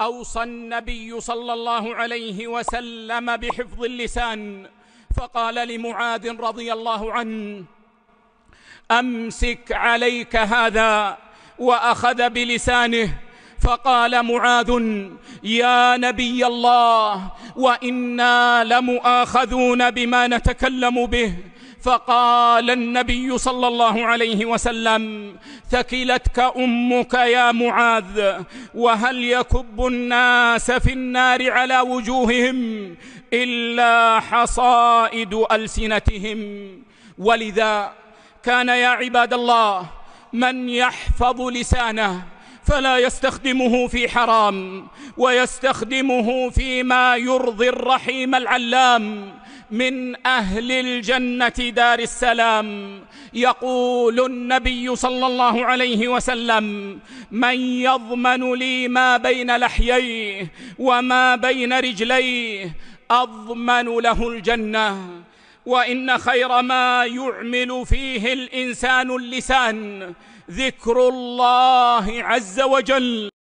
اوصى النبي صلى الله عليه وسلم بحفظ اللسان فقال لمعاذ رضي الله عنه امسك عليك هذا واخذ بلسانه فقال معاذ يا نبي الله وانا لمؤاخذون بما نتكلم به فقال النبي صلى الله عليه وسلم ثكلتك امك يا معاذ وهل يكب الناس في النار على وجوههم الا حصائد السنتهم ولذا كان يا عباد الله من يحفظ لسانه فلا يستخدمه في حرام ويستخدمه فيما يرضي الرحيم العلام من اهل الجنه دار السلام يقول النبي صلى الله عليه وسلم من يضمن لي ما بين لحييه وما بين رجليه اضمن له الجنه وان خير ما يعمل فيه الانسان اللسان ذكر الله عز وجل